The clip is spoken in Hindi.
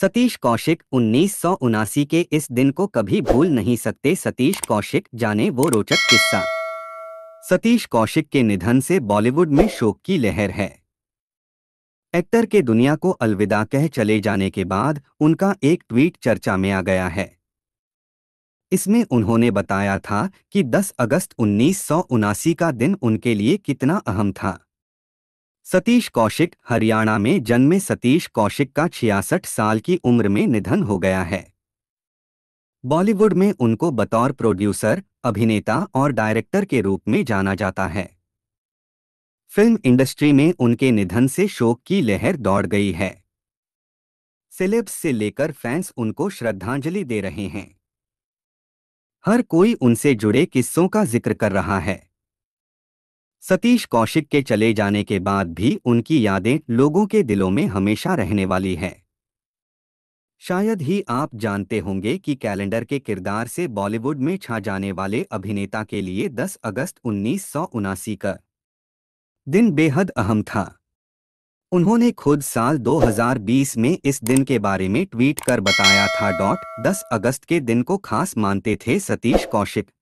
सतीश कौशिक उन्नीस के इस दिन को कभी भूल नहीं सकते सतीश कौशिक जाने वो रोचक किस्सा सतीश कौशिक के निधन से बॉलीवुड में शोक की लहर है एक्टर के दुनिया को अलविदा कह चले जाने के बाद उनका एक ट्वीट चर्चा में आ गया है इसमें उन्होंने बताया था कि 10 अगस्त उन्नीस का दिन उनके लिए कितना अहम था सतीश कौशिक हरियाणा में जन्मे सतीश कौशिक का छियासठ साल की उम्र में निधन हो गया है बॉलीवुड में उनको बतौर प्रोड्यूसर अभिनेता और डायरेक्टर के रूप में जाना जाता है फिल्म इंडस्ट्री में उनके निधन से शोक की लहर दौड़ गई है सेलेब्स से लेकर फैंस उनको श्रद्धांजलि दे रहे हैं हर कोई उनसे जुड़े किस्सों का जिक्र कर रहा है सतीश कौशिक के चले जाने के बाद भी उनकी यादें लोगों के दिलों में हमेशा रहने वाली हैं शायद ही आप जानते होंगे कि कैलेंडर के किरदार से बॉलीवुड में छा जाने वाले अभिनेता के लिए 10 अगस्त उन्नीस का दिन बेहद अहम था उन्होंने खुद साल 2020 में इस दिन के बारे में ट्वीट कर बताया था डॉट 10 अगस्त के दिन को खास मानते थे सतीश कौशिक